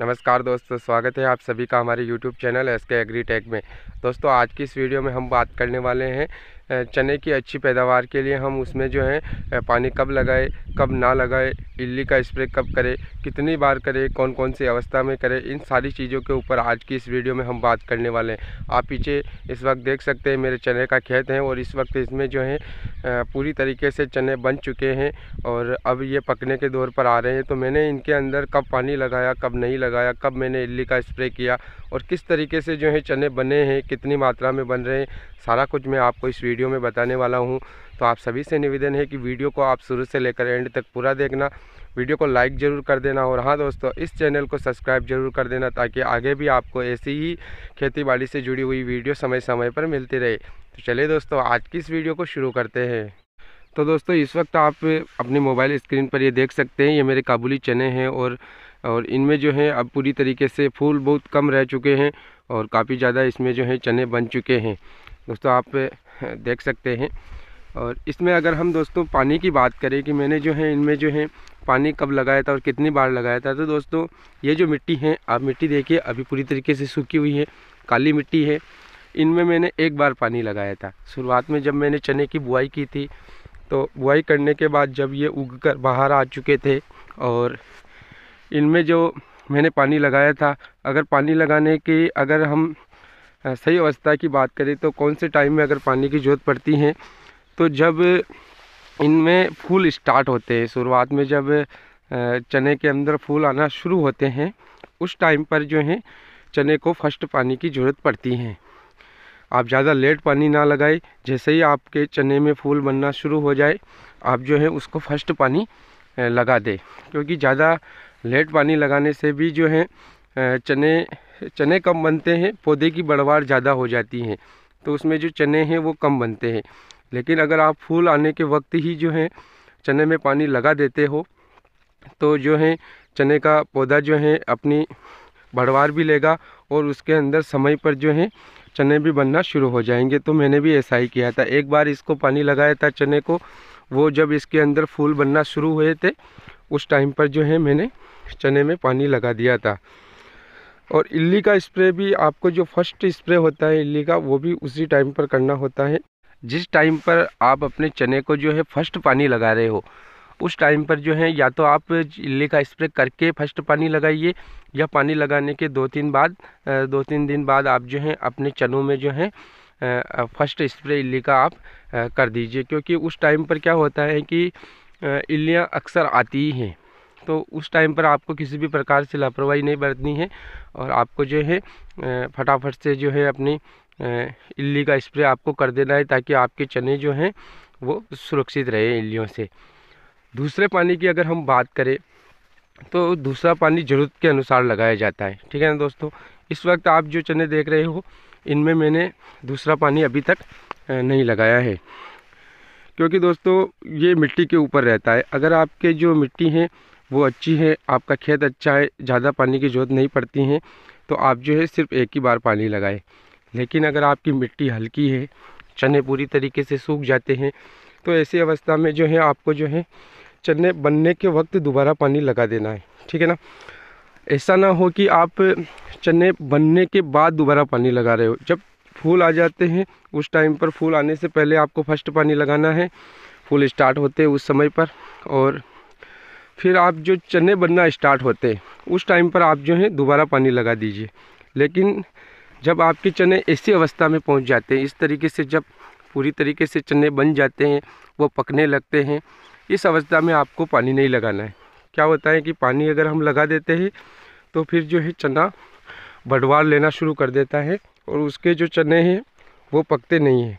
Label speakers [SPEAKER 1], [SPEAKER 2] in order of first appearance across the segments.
[SPEAKER 1] नमस्कार दोस्तों स्वागत है आप सभी का हमारे YouTube channel S K Agri Tech में दोस्तों आज की इस वीडियो में हम बात करने वाले हैं चने की अच्छी पैदावार के लिए हम उसमें जो है पानी कब लगाए कब ना लगाए इल्ली का स्प्रे कब करें कितनी बार करें कौन कौन सी अवस्था में करें इन सारी चीज़ों के ऊपर आज की इस वीडियो में हम बात करने वाले हैं आप पीछे इस वक्त देख सकते हैं मेरे चने का खेत है और इस वक्त इसमें जो है पूरी तरीके से चने बन चुके हैं और अब ये पकने के दौर पर आ रहे हैं तो मैंने इनके अंदर कब पानी लगाया कब नहीं लगाया कब मैंने इल्ली का स्प्रे किया और किस तरीके से जो है चने बने हैं कितनी मात्रा में बन रहे हैं सारा कुछ मैं आपको इस वीडियो वीडियो में बताने वाला हूँ तो आप सभी से निवेदन है कि वीडियो को आप शुरू से लेकर एंड तक पूरा देखना वीडियो को लाइक ज़रूर कर देना और हाँ दोस्तों इस चैनल को सब्सक्राइब जरूर कर देना ताकि आगे भी आपको ऐसी ही बाड़ी से जुड़ी हुई वीडियो समय समय पर मिलती रहे तो चलिए दोस्तों आज की इस वीडियो को शुरू करते हैं तो दोस्तों इस वक्त आप अपने मोबाइल स्क्रीन पर ये देख सकते हैं ये मेरे काबुली चने हैं और और इनमें जो है अब पूरी तरीके से फूल बहुत कम रह चुके हैं और काफ़ी ज़्यादा इसमें जो है चने बन चुके हैं दोस्तों आप देख सकते हैं और इसमें अगर हम दोस्तों पानी की बात करें कि मैंने जो है इनमें जो है पानी कब लगाया था और कितनी बार लगाया था तो दोस्तों ये जो मिट्टी है आप मिट्टी देखिए अभी पूरी तरीके से सूखी हुई है काली मिट्टी है इनमें मैंने एक बार पानी लगाया था शुरुआत में जब मैंने चने की बुआई की थी तो बुआई करने के बाद जब ये उग कर बाहर आ चुके थे और इनमें जो मैंने पानी लगाया था अगर पानी लगाने की अगर हम सही अवस्था की बात करें तो कौन से टाइम में अगर पानी की ज़रूरत पड़ती है तो जब इनमें फूल स्टार्ट होते हैं शुरुआत में जब चने के अंदर फूल आना शुरू होते हैं उस टाइम पर जो है चने को फर्स्ट पानी की ज़रूरत पड़ती है आप ज़्यादा लेट पानी ना लगाए जैसे ही आपके चने में फूल बनना शुरू हो जाए आप जो है उसको फर्स्ट पानी लगा दें क्योंकि ज़्यादा लेट पानी लगाने से भी जो है चने चने कम बनते हैं पौधे की बढ़वार ज़्यादा हो जाती है तो उसमें जो चने हैं वो कम बनते हैं लेकिन अगर आप फूल आने के वक्त ही जो है चने में पानी लगा देते हो तो जो है चने का पौधा जो है अपनी बढ़वार भी लेगा और उसके अंदर समय पर जो है चने भी बनना शुरू हो जाएंगे तो मैंने भी ऐसा ही किया था एक बार इसको पानी लगाया था चने को वो जब इसके अंदर फूल बनना शुरू हुए थे उस टाइम पर जो है मैंने चने में पानी लगा दिया था और इल्ली का स्प्रे भी आपको जो फर्स्ट स्प्रे होता है इल्ली का वो भी उसी टाइम पर करना होता है जिस टाइम पर आप अपने चने को जो है फर्स्ट पानी लगा रहे हो उस टाइम पर जो है या तो आप इल्ली का स्प्रे करके फर्स्ट पानी लगाइए या पानी लगाने के दो तीन बाद दो तीन दिन बाद आप जो है अपने चनों में जो है फर्स्ट स्प्रे इल्ली का आप कर दीजिए क्योंकि उस टाइम पर क्या होता है कि इल्लियाँ अक्सर आती ही हैं तो उस टाइम पर आपको किसी भी प्रकार से लापरवाही नहीं बरतनी है और आपको जो है फटाफट से जो है अपनी इल्ली का स्प्रे आपको कर देना है ताकि आपके चने जो हैं वो सुरक्षित रहे इल्लियों से दूसरे पानी की अगर हम बात करें तो दूसरा पानी ज़रूरत के अनुसार लगाया जाता है ठीक है ना दोस्तों इस वक्त आप जो चने देख रहे हो इनमें मैंने दूसरा पानी अभी तक नहीं लगाया है क्योंकि दोस्तों ये मिट्टी के ऊपर रहता है अगर आपके जो मिट्टी है वो अच्छी है आपका खेत अच्छा है ज़्यादा पानी की ज़रूरत नहीं पड़ती है तो आप जो है सिर्फ एक ही बार पानी लगाएं लेकिन अगर आपकी मिट्टी हल्की है चने पूरी तरीके से सूख जाते हैं तो ऐसी अवस्था में जो है आपको जो है चने बनने के वक्त दोबारा पानी लगा देना है ठीक है ना ऐसा ना हो कि आप चने बनने के बाद दोबारा पानी लगा रहे हो जब फूल आ जाते हैं उस टाइम पर फूल आने से पहले आपको फर्स्ट पानी लगाना है फूल स्टार्ट होते हैं उस समय पर और फिर आप जो चने बनना स्टार्ट होते हैं उस टाइम पर आप जो है दोबारा पानी लगा दीजिए लेकिन जब आपके चने ऐसी अवस्था में पहुंच जाते हैं इस तरीके से जब पूरी तरीके से चने बन जाते हैं वो पकने लगते हैं इस अवस्था में आपको पानी नहीं लगाना है क्या होता है कि पानी अगर हम लगा देते हैं तो फिर जो है चना बढ़वार लेना शुरू कर देता है और उसके जो चने हैं वो पकते नहीं हैं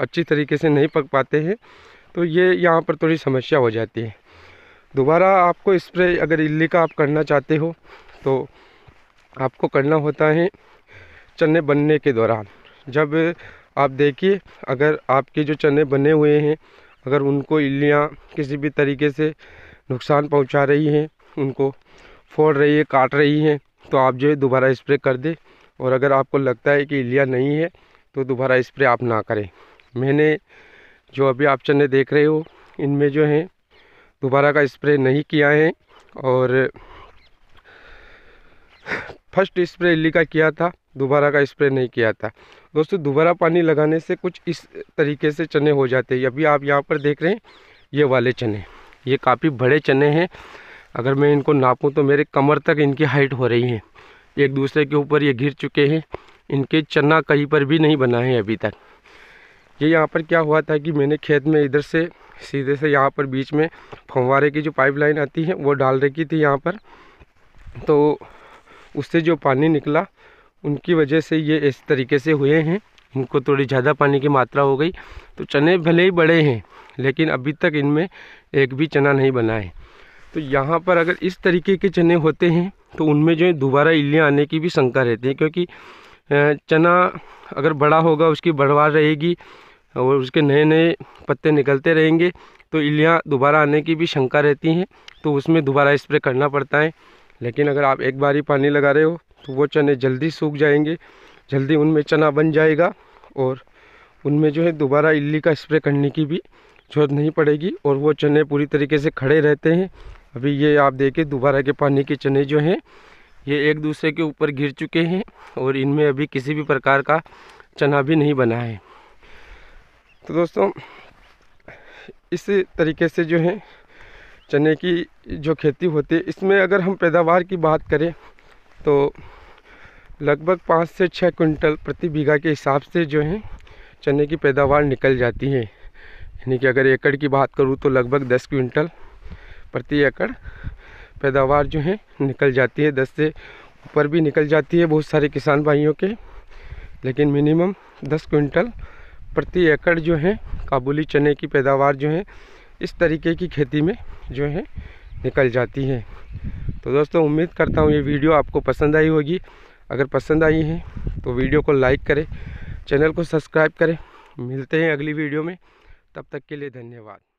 [SPEAKER 1] अच्छी तरीके से नहीं पक पाते हैं तो ये यहाँ पर थोड़ी समस्या हो जाती है दोबारा आपको स्प्रे अगर इल्ली का आप करना चाहते हो तो आपको करना होता है चने बनने के दौरान जब आप देखिए अगर आपके जो चने बने हुए हैं अगर उनको इल्लियाँ किसी भी तरीके से नुकसान पहुंचा रही हैं उनको फोड़ रही है काट रही हैं तो आप जो है दोबारा स्प्रे कर दें और अगर आपको लगता है कि इल्लियाँ नहीं है तो दोबारा स्प्रे आप ना करें मैंने जो अभी आप चने देख रहे हो इनमें जो हैं दोबारा का स्प्रे नहीं किया है और फर्स्ट स्प्रे इली का किया था दोबारा का स्प्रे नहीं किया था दोस्तों दोबारा पानी लगाने से कुछ इस तरीके से चने हो जाते हैं अभी आप यहाँ पर देख रहे हैं ये वाले चने ये काफ़ी बड़े चने हैं अगर मैं इनको नापूँ तो मेरे कमर तक इनकी हाइट हो रही है एक दूसरे के ऊपर ये घिर चुके हैं इनके चना कहीं पर भी नहीं बना है अभी तक ये यहाँ पर क्या हुआ था कि मैंने खेत में इधर से सीधे से यहाँ पर बीच में फंवारे की जो पाइपलाइन आती है वो डाल रखी थी यहाँ पर तो उससे जो पानी निकला उनकी वजह से ये इस तरीके से हुए हैं इनको थोड़ी ज़्यादा पानी की मात्रा हो गई तो चने भले ही बड़े हैं लेकिन अभी तक इनमें एक भी चना नहीं बना है तो यहाँ पर अगर इस तरीके के चने होते हैं तो उनमें जो है दोबारा इलियाँ आने की भी शंका रहती है क्योंकि चना अगर बड़ा होगा उसकी बढ़वा रहेगी और उसके नए नए पत्ते निकलते रहेंगे तो इलियाँ दोबारा आने की भी शंका रहती हैं तो उसमें दोबारा स्प्रे करना पड़ता है लेकिन अगर आप एक बार ही पानी लगा रहे हो तो वो चने जल्दी सूख जाएंगे जल्दी उनमें चना बन जाएगा और उनमें जो है दोबारा इल्ली का स्प्रे करने की भी जरूरत नहीं पड़ेगी और वो चने पूरी तरीके से खड़े रहते हैं अभी ये आप देखें दोबारा के पानी के चने जो हैं ये एक दूसरे के ऊपर गिर चुके हैं और इनमें अभी किसी भी प्रकार का चना भी नहीं बना है तो दोस्तों इस तरीके से जो है चने की जो खेती होती है इसमें अगर हम पैदावार की बात करें तो लगभग पाँच से छः कुंटल प्रति बीघा के हिसाब से जो है चने की पैदावार निकल जाती है यानी कि अगर एकड़ की बात करूँ तो लगभग दस क्विंटल प्रति एकड़ पैदावार जो है निकल जाती है दस से ऊपर भी निकल जाती है बहुत सारे किसान भाइयों के लेकिन मिनिमम दस क्विंटल प्रति एकड़ जो है काबुली चने की पैदावार जो है इस तरीके की खेती में जो है निकल जाती है तो दोस्तों उम्मीद करता हूँ ये वीडियो आपको पसंद आई होगी अगर पसंद आई है तो वीडियो को लाइक करें चैनल को सब्सक्राइब करें मिलते हैं अगली वीडियो में तब तक के लिए धन्यवाद